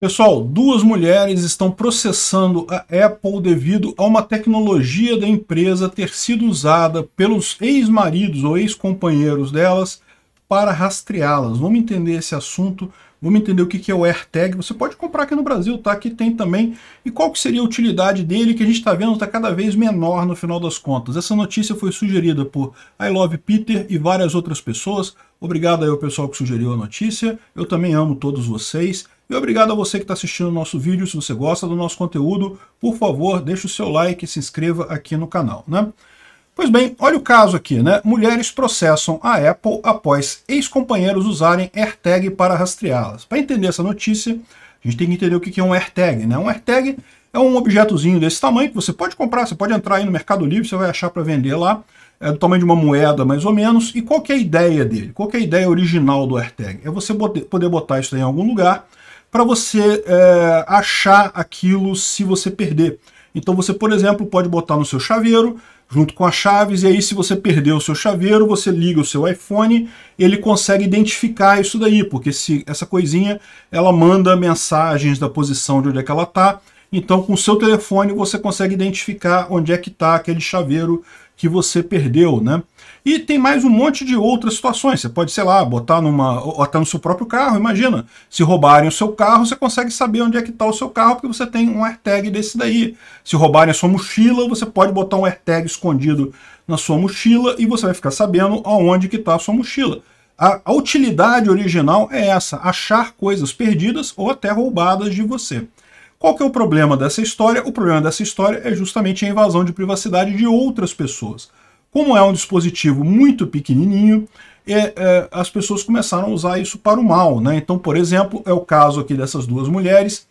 Pessoal, duas mulheres estão processando a Apple devido a uma tecnologia da empresa ter sido usada pelos ex-maridos ou ex-companheiros delas para rastreá-las. Vamos entender esse assunto, vamos entender o que é o AirTag. Você pode comprar aqui no Brasil, tá? Aqui tem também. E qual que seria a utilidade dele, que a gente está vendo está cada vez menor no final das contas. Essa notícia foi sugerida por I Love Peter e várias outras pessoas. Obrigado aí ao pessoal que sugeriu a notícia. Eu também amo todos vocês. E obrigado a você que está assistindo o nosso vídeo. Se você gosta do nosso conteúdo, por favor, deixe o seu like e se inscreva aqui no canal. Né? Pois bem, olha o caso aqui, né? Mulheres processam a Apple após ex-companheiros usarem AirTag para rastreá-las. Para entender essa notícia, a gente tem que entender o que é um AirTag, né? Um AirTag é um objetozinho desse tamanho que você pode comprar, você pode entrar aí no Mercado Livre, você vai achar para vender lá, é do tamanho de uma moeda mais ou menos. E qual é a ideia dele? Qual é a ideia original do AirTag? É você poder botar isso em algum lugar para você é, achar aquilo se você perder. Então você, por exemplo, pode botar no seu chaveiro, junto com as chaves, e aí se você perder o seu chaveiro, você liga o seu iPhone, ele consegue identificar isso daí, porque se essa coisinha, ela manda mensagens da posição de onde é que ela está, então com o seu telefone você consegue identificar onde é que está aquele chaveiro que você perdeu, né? E tem mais um monte de outras situações. Você pode, sei lá, botar numa. ou até no seu próprio carro. Imagina, se roubarem o seu carro, você consegue saber onde é que está o seu carro, porque você tem um AirTag desse daí. Se roubarem a sua mochila, você pode botar um AirTag escondido na sua mochila e você vai ficar sabendo aonde que está a sua mochila. A, a utilidade original é essa, achar coisas perdidas ou até roubadas de você. Qual que é o problema dessa história? O problema dessa história é justamente a invasão de privacidade de outras pessoas. Como é um dispositivo muito pequenininho, é, é, as pessoas começaram a usar isso para o mal. Né? Então, por exemplo, é o caso aqui dessas duas mulheres.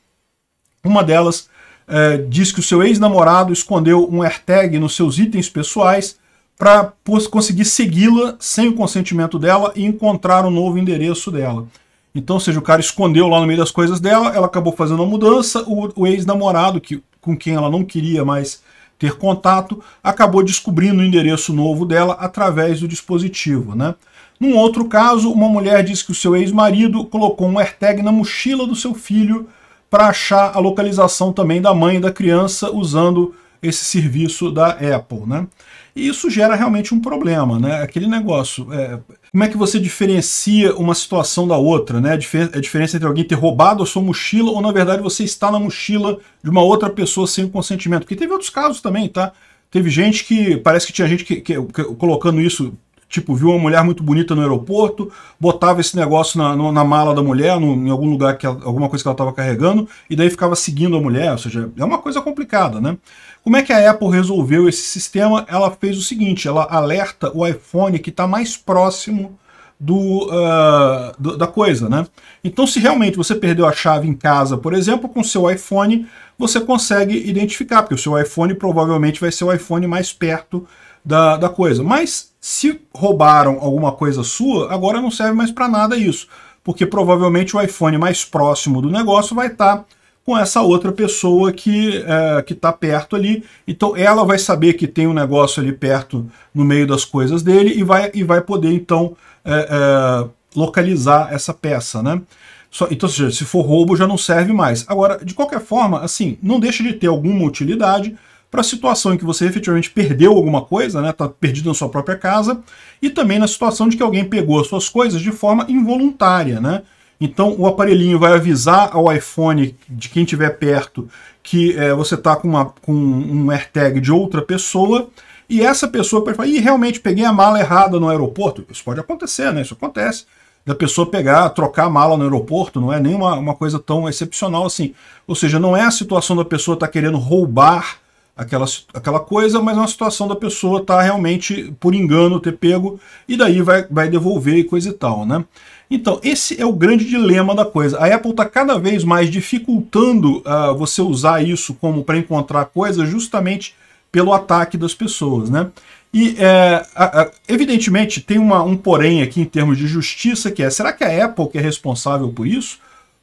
Uma delas é, diz que o seu ex-namorado escondeu um AirTag nos seus itens pessoais para conseguir segui-la sem o consentimento dela e encontrar o um novo endereço dela. Então, seja, o cara escondeu lá no meio das coisas dela, ela acabou fazendo a mudança, o, o ex-namorado, que, com quem ela não queria mais ter contato, acabou descobrindo o endereço novo dela através do dispositivo. Né? Num outro caso, uma mulher diz que o seu ex-marido colocou um AirTag na mochila do seu filho para achar a localização também da mãe da criança usando esse serviço da Apple, né? E isso gera realmente um problema, né? Aquele negócio, é, como é que você diferencia uma situação da outra, né? A, diferença entre alguém ter roubado a sua mochila ou, na verdade, você está na mochila de uma outra pessoa sem o consentimento. Porque teve outros casos também, tá? Teve gente que, parece que tinha gente que, que, que colocando isso Tipo, viu uma mulher muito bonita no aeroporto, botava esse negócio na, na mala da mulher, no, em algum lugar, que ela, alguma coisa que ela estava carregando, e daí ficava seguindo a mulher, ou seja, é uma coisa complicada, né? Como é que a Apple resolveu esse sistema? Ela fez o seguinte, ela alerta o iPhone que está mais próximo do, uh, do, da coisa, né? Então, se realmente você perdeu a chave em casa, por exemplo, com seu iPhone, você consegue identificar, porque o seu iPhone provavelmente vai ser o iPhone mais perto da, da coisa. Mas se roubaram alguma coisa sua, agora não serve mais para nada isso, porque provavelmente o iPhone mais próximo do negócio vai estar tá com essa outra pessoa que é, que está perto ali. Então ela vai saber que tem um negócio ali perto no meio das coisas dele e vai, e vai poder então é, é, localizar essa peça, né? Só, então, seja, se for roubo já não serve mais. Agora, de qualquer forma, assim, não deixa de ter alguma utilidade, para a situação em que você efetivamente perdeu alguma coisa, né? Tá perdido na sua própria casa, e também na situação de que alguém pegou as suas coisas de forma involuntária, né? Então o aparelhinho vai avisar ao iPhone de quem estiver perto que é, você está com, uma, com um AirTag de outra pessoa e essa pessoa pode falar, Ih, realmente peguei a mala errada no aeroporto. Isso pode acontecer, né? Isso acontece. Da pessoa pegar, trocar a mala no aeroporto, não é nenhuma uma coisa tão excepcional assim. Ou seja, não é a situação da pessoa estar tá querendo roubar aquela, aquela coisa, mas é uma situação da pessoa tá realmente, por engano, ter pego, e daí vai, vai devolver e coisa e tal, né? Então, esse é o grande dilema da coisa. A Apple está cada vez mais dificultando uh, você usar isso como para encontrar coisas justamente pelo ataque das pessoas, né? E, é, a, a, evidentemente, tem uma, um porém aqui em termos de justiça, que é, será que a Apple que é responsável por isso?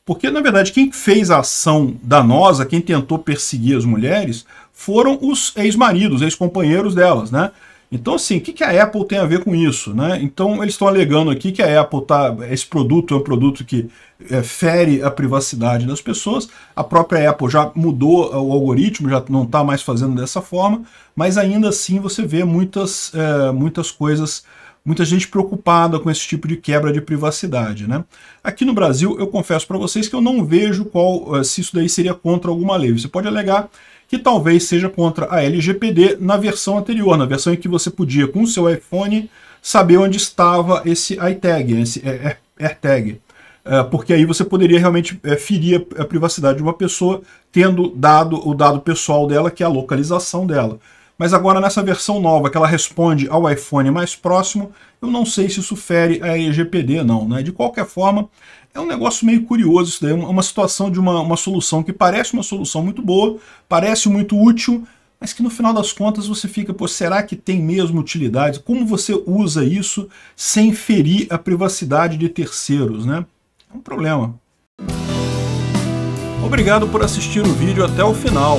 Porque, na verdade, quem fez a ação danosa, quem tentou perseguir as mulheres, foram os ex-maridos, ex-companheiros delas, né? Então, assim, o que, que a Apple tem a ver com isso? Né? Então, eles estão alegando aqui que a Apple tá. Esse produto é um produto que é, fere a privacidade das pessoas. A própria Apple já mudou o algoritmo, já não está mais fazendo dessa forma, mas ainda assim você vê muitas, é, muitas coisas. Muita gente preocupada com esse tipo de quebra de privacidade, né? Aqui no Brasil, eu confesso para vocês que eu não vejo qual é, se isso daí seria contra alguma lei. Você pode alegar que talvez seja contra a LGPD na versão anterior, na versão em que você podia, com o seu iPhone, saber onde estava esse iTag, esse é, é, AirTag. É, porque aí você poderia realmente ferir a privacidade de uma pessoa, tendo dado o dado pessoal dela, que é a localização dela. Mas agora nessa versão nova que ela responde ao iPhone mais próximo, eu não sei se isso fere a EGPD não, né? De qualquer forma, é um negócio meio curioso isso daí, é uma situação de uma, uma solução que parece uma solução muito boa, parece muito útil, mas que no final das contas você fica, pô, será que tem mesmo utilidade? Como você usa isso sem ferir a privacidade de terceiros, né? É um problema. Obrigado por assistir o vídeo até o final.